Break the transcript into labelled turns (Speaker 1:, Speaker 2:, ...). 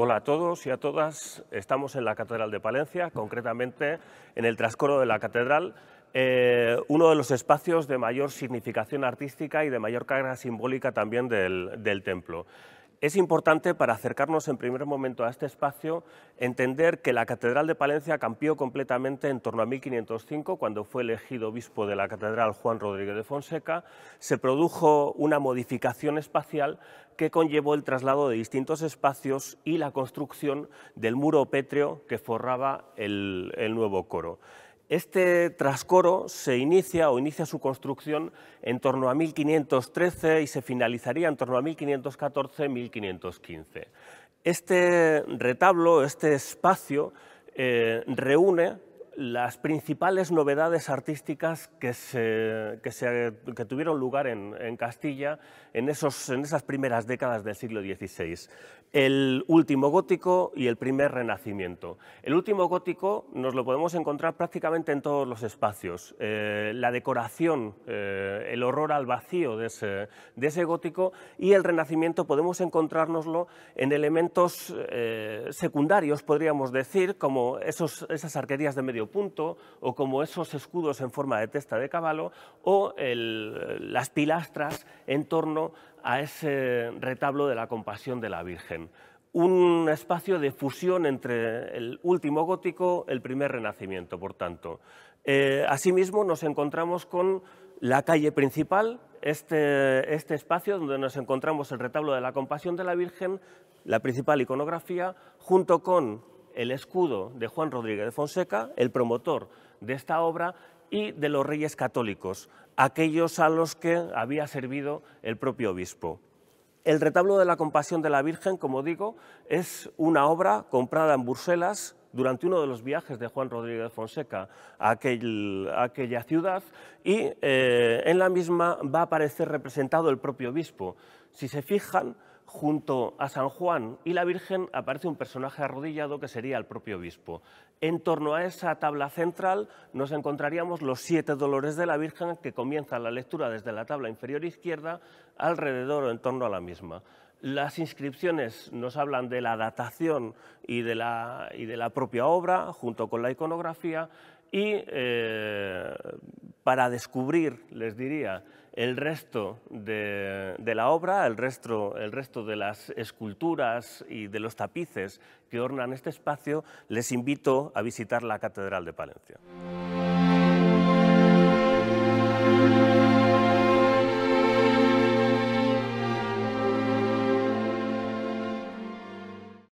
Speaker 1: Hola a todos y a todas. Estamos en la Catedral de Palencia, concretamente en el trascoro de la Catedral, eh, uno de los espacios de mayor significación artística y de mayor carga simbólica también del templo. Es importante, para acercarnos en primer momento a este espacio, entender que la Catedral de Palencia cambió completamente en torno a 1505, cuando fue elegido obispo de la Catedral Juan Rodríguez de Fonseca. Se produjo una modificación espacial que conllevó el traslado de distintos espacios y la construcción del muro pétreo que forraba el, el nuevo coro. Este trascoro se inicia o inicia su construcción en torno a 1513 y se finalizaría en torno a 1514-1515. Este retablo, este espacio, eh, reúne las principales novedades artísticas que, se, se, tuvieron lugar en, en Castilla en, esos, en, esas primeras décadas del siglo XVI. El último gótico y el primer renacimiento. El último gótico nos lo podemos encontrar prácticamente en todos los espacios. Eh, la decoración, eh, el horror al vacío de ese, gótico y el renacimiento podemos encontrárnoslo en elementos eh, secundarios, podríamos decir, como esos, esas arquerías de medio punto, o como esos escudos en forma de testa de caballo, o las pilastras en torno a ese retablo de la compasión de la Virgen. Un espacio de fusión entre el último gótico, el primer renacimiento, por tanto. Eh, asimismo, nos encontramos con la calle principal, este, este, espacio donde nos encontramos el retablo de la compasión de la Virgen, la principal iconografía, junto con el escudo de Juan Rodríguez de Fonseca, el promotor de esta obra, y de los reyes católicos, aquellos a los que había servido el propio obispo. El retablo de la compasión de la Virgen, como digo, es una obra comprada en Bruselas durante uno de los viajes de Juan Rodríguez de Fonseca a, aquella ciudad y eh, en la misma va a aparecer representado el propio obispo. Si se fijan, junto a San Juan y la Virgen aparece un personaje arrodillado que sería el propio obispo. En torno a esa tabla central nos encontraríamos los siete dolores de la Virgen que comienza la lectura desde la tabla inferior izquierda alrededor o en torno a la misma. Las inscripciones nos hablan de la datación y de la, de la propia obra, junto con la iconografía, y eh, para descubrir, les diría, el resto de, la obra, el resto, el resto, de las esculturas y de los tapices que ornan este espacio, les invito a visitar la Catedral de Palencia.